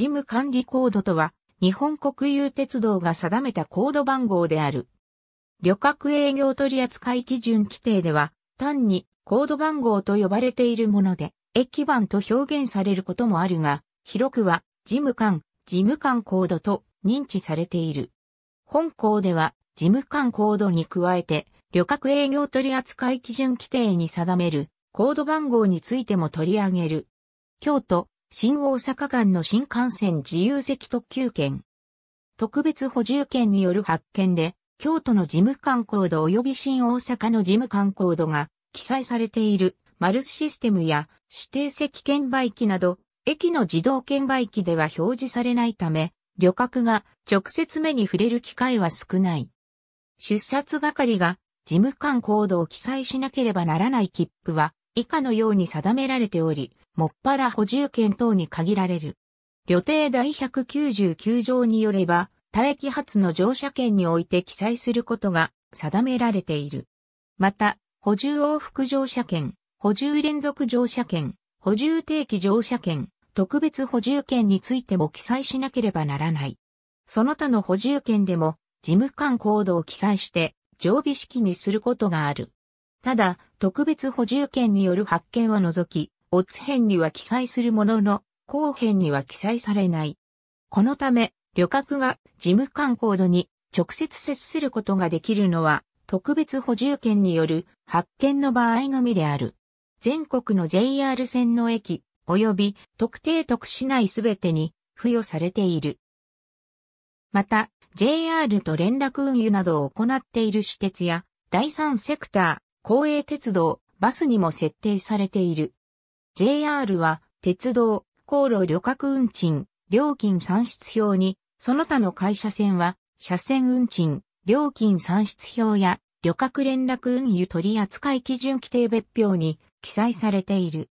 事務管理コードとは、日本国有鉄道が定めたコード番号である。旅客営業取扱基準規定では、単にコード番号と呼ばれているもので、駅番と表現されることもあるが、広くは、事務官、事務官コードと認知されている。本校では、事務官コードに加えて、旅客営業取扱基準規定に定めるコード番号についても取り上げる。京都、新大阪間の新幹線自由席特急券。特別補充券による発券で、京都の事務官コード及び新大阪の事務官コードが記載されているマルスシステムや指定席券売機など、駅の自動券売機では表示されないため、旅客が直接目に触れる機会は少ない。出札係が事務官コードを記載しなければならない切符は、以下のように定められており、もっぱら補充券等に限られる。旅定第199条によれば、他駅発の乗車券において記載することが定められている。また、補充往復乗車券、補充連続乗車券、補充定期乗車券、特別補充券についても記載しなければならない。その他の補充券でも、事務官コードを記載して、常備式にすることがある。ただ、特別補充券による発見を除き、オッツ編には記載するものの、後編には記載されない。このため、旅客が事務官コードに直接接することができるのは、特別補充券による発見の場合のみである。全国の JR 線の駅、及び特定特市内すべてに付与されている。また、JR と連絡運輸などを行っている私鉄や第三セクター、公営鉄道、バスにも設定されている。JR は、鉄道、航路旅客運賃、料金算出表に、その他の会社線は、車線運賃、料金算出表や、旅客連絡運輸取扱基準規定別表に記載されている。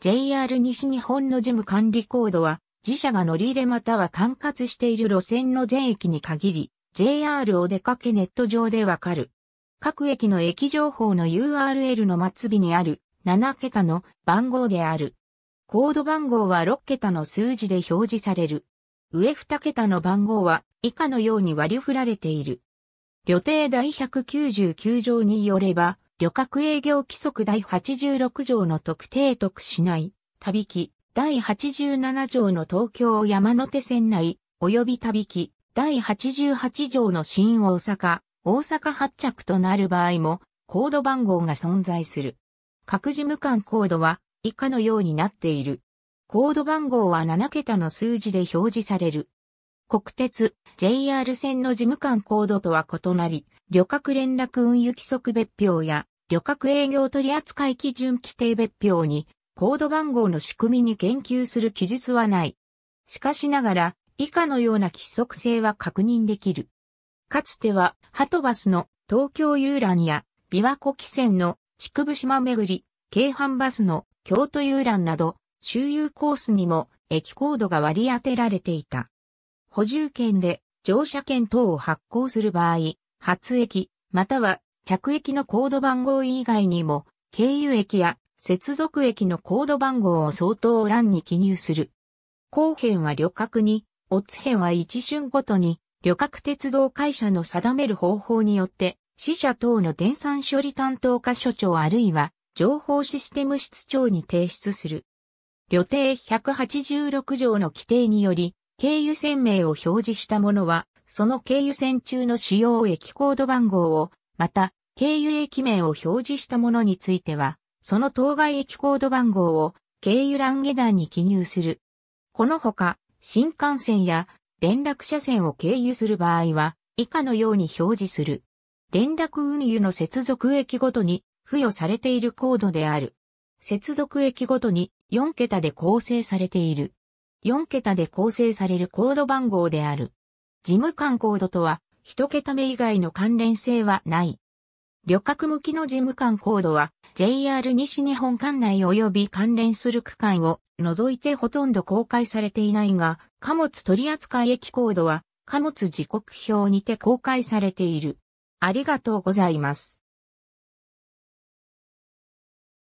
JR 西日本の事務管理コードは、自社が乗り入れまたは管轄している路線の全域に限り、JR お出かけネット上でわかる。各駅の駅情報の URL の末尾にある7桁の番号である。コード番号は6桁の数字で表示される。上2桁の番号は以下のように割り振られている。旅程第199条によれば、旅客営業規則第86条の特定特市内、旅期、第87条の東京山手線内、及び旅期、第88条の新大阪、大阪発着となる場合も、コード番号が存在する。各事務官コードは以下のようになっている。コード番号は7桁の数字で表示される。国鉄、JR 線の事務官コードとは異なり、旅客連絡運輸規則別表や旅客営業取扱基準規定別表にコード番号の仕組みに言及する記述はない。しかしながら、以下のような規則性は確認できる。かつては、ハトバスの東京遊覧や、琵琶湖汽船の筑部島巡り、京阪バスの京都遊覧など、周遊コースにも駅コードが割り当てられていた。補充券で乗車券等を発行する場合、発駅、または着駅のコード番号以外にも、経由駅や接続駅のコード番号を相当欄に記入する。後編は旅客に、オツ編は一瞬ごとに旅客鉄道会社の定める方法によって、死者等の電算処理担当課所長あるいは、情報システム室長に提出する。旅程186条の規定により、経由線名を表示したものは、その経由線中の主要駅コード番号を、また、経由駅名を表示したものについては、その当該駅コード番号を、経由欄下段に記入する。このほか、新幹線や連絡車線を経由する場合は、以下のように表示する。連絡運輸の接続駅ごとに付与されているコードである。接続駅ごとに4桁で構成されている。4桁で構成されるコード番号である。事務官コードとは、1桁目以外の関連性はない。旅客向きの事務官コードは、JR 西日本管内及び関連する区間を除いてほとんど公開されていないが、貨物取扱駅コードは貨物時刻表にて公開されている。ありがとうございます。